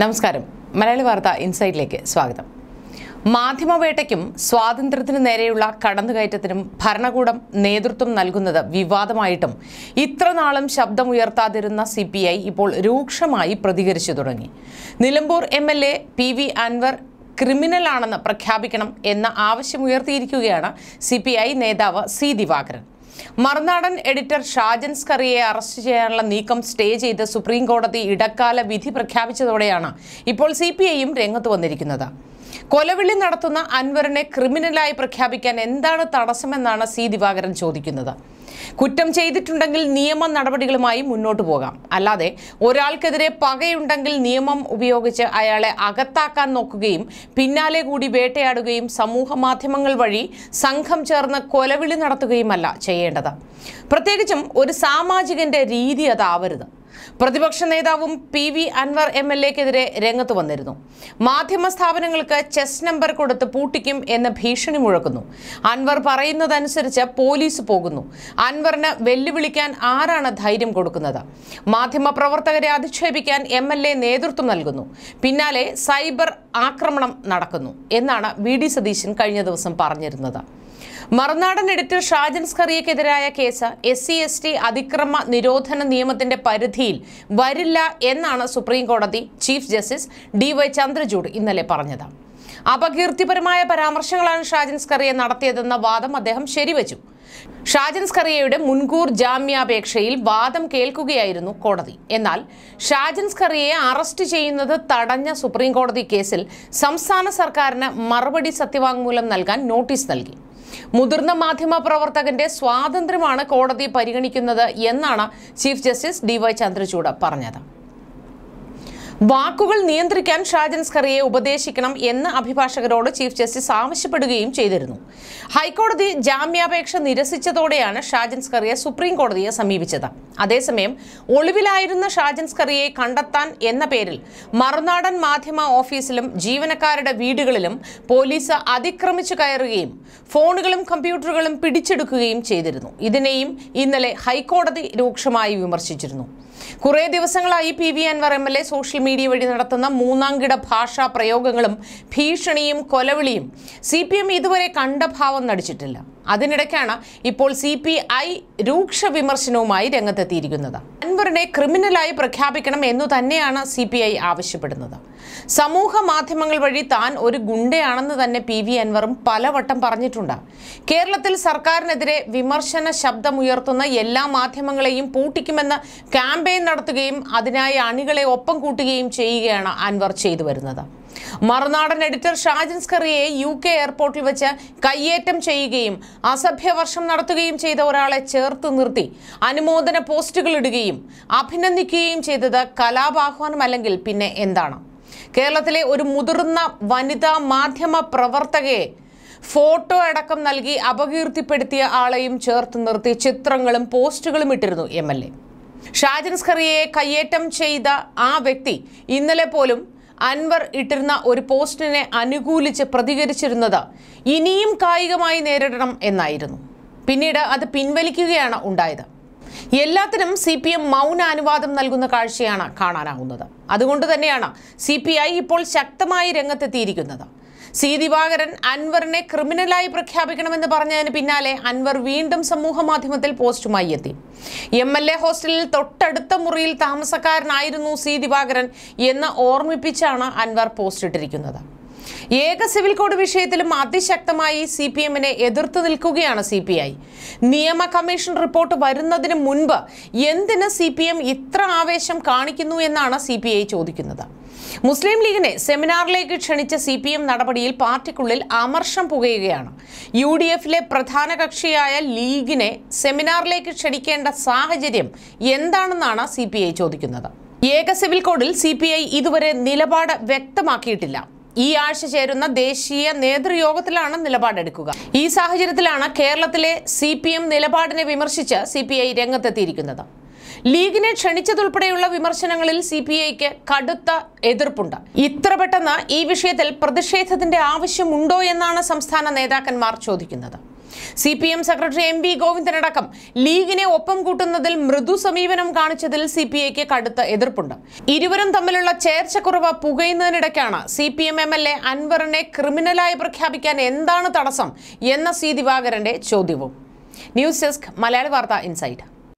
നമസ്കാരം മലയാളി വാർത്ത ഇൻസൈറ്റിലേക്ക് സ്വാഗതം മാധ്യമവേട്ടയ്ക്കും സ്വാതന്ത്ര്യത്തിനു നേരെയുള്ള കടന്നുകയറ്റത്തിനും ഭരണകൂടം നേതൃത്വം നൽകുന്നത് വിവാദമായിട്ടും ഇത്രനാളും ശബ്ദമുയർത്താതിരുന്ന സി പി ഐ ഇപ്പോൾ രൂക്ഷമായി പ്രതികരിച്ചു തുടങ്ങി Nilambur M L A P V Anvar ക്രിമിനലാണെന്ന് പ്രഖ്യാപിക്കണം എന്ന ആവശ്യമുയർത്തിയിരിക്കുകയാണ് സി പി ഐ നേതാവ് സി ദിവാകരൻ മറുനാടൻ എഡിറ്റർ ഷാജൻ സ്കറിയെ അറസ്റ്റ് ചെയ്യാനുള്ള നീക്കം സ്റ്റേ ചെയ്ത് സുപ്രീം കോടതി ഇടക്കാല വിധി പ്രഖ്യാപിച്ചതോടെയാണ് ഇപ്പോൾ സി പി ഐയും രംഗത്ത് വന്നിരിക്കുന്നത് കൊലവിളി നടത്തുന്ന അൻവറിനെ ക്രിമിനലായി പ്രഖ്യാപിക്കാൻ എന്താണ് തടസ്സമെന്നാണ് സി ദിവാകരൻ ചോദിക്കുന്നത് കുറ്റം ചെയ്തിട്ടുണ്ടെങ്കിൽ നിയമ നടപടികളുമായി മുന്നോട്ടു പോകാം അല്ലാതെ ഒരാൾക്കെതിരെ പകയുണ്ടെങ്കിൽ നിയമം ഉപയോഗിച്ച് അയാളെ അകത്താക്കാൻ നോക്കുകയും പിന്നാലെ കൂടി വേട്ടയാടുകയും സമൂഹ മാധ്യമങ്ങൾ വഴി സംഘം ചേർന്ന് കൊലവിളി നടത്തുകയുമല്ല ചെയ്യേണ്ടത് പ്രത്യേകിച്ചും ഒരു സാമാജികന്റെ രീതി അതാവരുത് പ്രതിപക്ഷ നേതാവും P V Anvar M L എക്കെതിരെ രംഗത്ത് വന്നിരുന്നു മാധ്യമ സ്ഥാപനങ്ങൾക്ക് ചെസ് നമ്പർ കൊടുത്ത് പൂട്ടിക്കും എന്ന് ഭീഷണി മുഴക്കുന്നു അൻവർ പറയുന്നതനുസരിച്ച് പോലീസ് പോകുന്നു അൻവറിന് വെല്ലുവിളിക്കാൻ ആരാണ് ധൈര്യം കൊടുക്കുന്നത് മാധ്യമ പ്രവർത്തകരെ അധിക്ഷേപിക്കാൻ എം എൽ എ നേതൃത്വം നൽകുന്നു പിന്നാലെ സൈബർ ആക്രമണം നടക്കുന്നു എന്നാണ് വി ഡി സതീശൻ കഴിഞ്ഞ ദിവസം പറഞ്ഞിരുന്നത് മറുനാടൻ എഡിറ്റർ ഷാജൻ സ്കറിയക്കെതിരായ case S C S T അതിക്രമ നിരോധന നിയമത്തിന്റെ പരിധി വിധിയിൽ വരില്ല എന്നാണ് സുപ്രീം കോടതി chief justice D Y Chandrachud ഇന്നലെ പറഞ്ഞത് അപകീർത്തിപരമായ പരാമർശങ്ങളാണ് ഷാജൻസ് സ്കറിയ നടത്തിയതെന്ന വാദം അദ്ദേഹം ശരിവച്ചു ഷാജൻസ് സ്കറിയയുടെ മുൻകൂർ ജാമ്യാപേക്ഷയിൽ വാദം കേൾക്കുകയായിരുന്നു കോടതി എന്നാൽ ഷാജൻസ് കറിയെ അറസ്റ്റ് ചെയ്യുന്നത് തടഞ്ഞ സുപ്രീം കോടതി കേസിൽ സംസ്ഥാന സർക്കാരിന് മറുപടി സത്യവാങ്മൂലം നൽകാൻ നോട്ടീസ് നൽകി മുതിർന്ന മാധ്യമ പ്രവർത്തകന്റെ സ്വാതന്ത്ര്യമാണ് കോടതി പരിഗണിക്കുന്നത് എന്നാണ് chief justice D Y Chandrachud പറഞ്ഞത് വാക്കുകൾ നിയന്ത്രിക്കാൻ ഷാജൻ സ്കറിയെ ഉപദേശിക്കണം എന്ന് അഭിഭാഷകരോട് ചീഫ് ജസ്റ്റിസ് ആവശ്യപ്പെടുകയും ചെയ്തിരുന്നു ഹൈക്കോടതി ജാമ്യാപേക്ഷ നിരസിച്ചതോടെയാണ് ഷാജൻ സ്കറിയെ സുപ്രീം കോടതിയെ സമീപിച്ചത് അതേസമയം ഒളിവിലായിരുന്ന ഷാജൻ സ്കറിയെ കണ്ടെത്താൻ എന്ന പേരിൽ മറുനാടൻ മാധ്യമ ഓഫീസിലും ജീവനക്കാരുടെ വീടുകളിലും പോലീസ് അതിക്രമിച്ചു കയറുകയും ഫോണുകളും കമ്പ്യൂട്ടറുകളും പിടിച്ചെടുക്കുകയും ചെയ്തിരുന്നു ഇതിനെയും ഇന്നലെ ഹൈക്കോടതി രൂക്ഷമായി വിമർശിച്ചിരുന്നു കുറേ ദിവസങ്ങളായി P V Anvar M L A social media വഴി നടത്തുന്ന മൂന്നാംകിട ഭാഷാ പ്രയോഗങ്ങളും ഭീഷണിയും കൊലവിളിയും സി പി എം ഇതുവരെ കണ്ട ഭാവം നടിച്ചിട്ടില്ല അതിനിടയ്ക്കാണ് ഇപ്പോൾ സി പി ഐ രൂക്ഷ വിമർശനവുമായി രംഗത്തെത്തിയിരിക്കുന്നത് അൻവറിനെ ക്രിമിനലായി പ്രഖ്യാപിക്കണം എന്നു തന്നെയാണ് സി പി ഐ ആവശ്യപ്പെടുന്നത് സമൂഹ മാധ്യമങ്ങൾ വഴി താൻ ഒരു ഗുണ്ടയാണെന്ന് തന്നെ പി വി അൻവറും പലവട്ടം പറഞ്ഞിട്ടുണ്ട് കേരളത്തിൽ സർക്കാരിനെതിരെ വിമർശന ശബ്ദമുയർത്തുന്ന എല്ലാ മാധ്യമങ്ങളെയും പൂട്ടിക്കുമെന്ന് ക്യാമ്പയിൻ നടത്തുകയും അതിനായി അണികളെ ഒപ്പം കൂട്ടുകയും ചെയ്യുകയാണ് അൻവർ ചെയ്തു വരുന്നത് മറുനാടൻ എഡിറ്റർ ഷാജിൻ സ്കറിയെ യു കെ എയർപോർട്ടിൽ വെച്ച് കയ്യേറ്റം ചെയ്യുകയും അസഭ്യവർഷം നടത്തുകയും ചെയ്ത ഒരാളെ ചേർത്ത് നിർത്തി അനുമോദന പോസ്റ്റുകൾ ഇടുകയും അഭിനന്ദിക്കുകയും ചെയ്തത് കലാപാഹ്വാനമല്ലെങ്കിൽ പിന്നെ എന്താണ് കേരളത്തിലെ ഒരു മുതിർന്ന വനിതാ മാധ്യമ പ്രവർത്തകയെ ഫോട്ടോ അടക്കം നൽകി അപകീർത്തിപ്പെടുത്തിയ ആളെയും ചേർത്ത് നിർത്തി ചിത്രങ്ങളും പോസ്റ്റുകളും ഇട്ടിരുന്നു എം എൽ എ ഷാജൻസ്കറിയെ കയ്യേറ്റം ചെയ്ത ആ വ്യക്തി ഇന്നലെ പോലും അൻവർ ഇട്ടിരുന്ന ഒരു പോസ്റ്റിനെ അനുകൂലിച്ച് പ്രതികരിച്ചിരുന്നത് ഇനിയും കായികമായി നേരിടണം എന്നായിരുന്നു പിന്നീട് അത് പിൻവലിക്കുകയാണ് ഉണ്ടായത് എല്ലാത്തിനും സി പി എം മൗന അനുവാദം നൽകുന്ന കാഴ്ചയാണ് കാണാനാവുന്നത് അതുകൊണ്ട് തന്നെയാണ് സി പി ഐ ഇപ്പോൾ ശക്തമായി രംഗത്തെത്തിയിരിക്കുന്നത് സി ദിവാകരൻ അൻവറിനെ ക്രിമിനലായി പ്രഖ്യാപിക്കണമെന്ന് പറഞ്ഞതിന് പിന്നാലെ അൻവർ വീണ്ടും സമൂഹ മാധ്യമത്തിൽ പോസ്റ്റുമായി എത്തി എം എൽ എ ഹോസ്റ്റലിൽ തൊട്ടടുത്ത മുറിയിൽ താമസക്കാരനായിരുന്നു സി ദിവാകരൻ എന്ന് ഓർമ്മിപ്പിച്ചാണ് അൻവർ പോസ്റ്റ് ഇട്ടിരിക്കുന്നത് ഏക സിവിൽ കോഡ് വിഷയത്തിലും അതിശക്തമായി സി പി എമ്മിനെ എതിർത്തു നിൽക്കുകയാണ് സി പി ഐ നിയമ കമ്മീഷൻ റിപ്പോർട്ട് വരുന്നതിന് മുൻപ് എന്തിന് സി പി എം ഇത്ര ആവേശം കാണിക്കുന്നു എന്നാണ് സി പി ഐ ചോദിക്കുന്നത് മുസ്ലിം ലീഗിനെ സെമിനാറിലേക്ക് ക്ഷണിച്ച സി പി എം നടപടിയിൽ പാർട്ടിക്കുള്ളിൽ അമർഷം പുകയുകയാണ് യു ഡി എഫിലെ പ്രധാന കക്ഷിയായ ലീഗിനെ സെമിനാറിലേക്ക് ക്ഷണിക്കേണ്ട സാഹചര്യം എന്താണെന്നാണ് സി പി ഐ ചോദിക്കുന്നത് ഏക സിവിൽ കോഡിൽ സി പി ഐ ഇതുവരെ നിലപാട് വ്യക്തമാക്കിയിട്ടില്ല ഈ ആഴ്ച ചേരുന്ന ദേശീയ നേതൃയോഗത്തിലാണ് നിലപാടെടുക്കുക ഈ സാഹചര്യത്തിലാണ് കേരളത്തിലെ സി പി എം നിലപാടിനെ വിമർശിച്ച് സി പി ഐ രംഗത്തെത്തിയിരിക്കുന്നത് ലീഗിനെ ക്ഷണിച്ചതുൾപ്പെടെയുള്ള വിമർശനങ്ങളിൽ സി പി ഐക്ക് കടുത്ത എതിർപ്പുണ്ട് ഇത്ര പെട്ടെന്ന് ഈ വിഷയത്തിൽ പ്രതിഷേധത്തിന്റെ ആവശ്യമുണ്ടോ എന്നാണ് സംസ്ഥാന നേതാക്കന്മാർ ചോദിക്കുന്നത് C P M secretary M V ഗോവിന്ദനടക്കം ലീഗിനെ ഒപ്പം കൂട്ടുന്നതിൽ മൃദു സമീപനം കാണിച്ചതിൽ സി പി ഐക്ക് കടുത്ത എതിർപ്പുണ്ട് ഇരുവരും തമ്മിലുള്ള ചേർച്ചക്കുറവ് പുകയുന്നതിനിടയ്ക്കാണ് C P M M L A അൻവറിനെ ക്രിമിനലായി പ്രഖ്യാപിക്കാൻ എന്താണ് തടസ്സം എന്ന സി ദിവാകരന്റെ ചോദ്യവും ന്യൂസ് ഡെസ്ക് മലയാളി വാർത്ത ഇൻസൈറ്റ്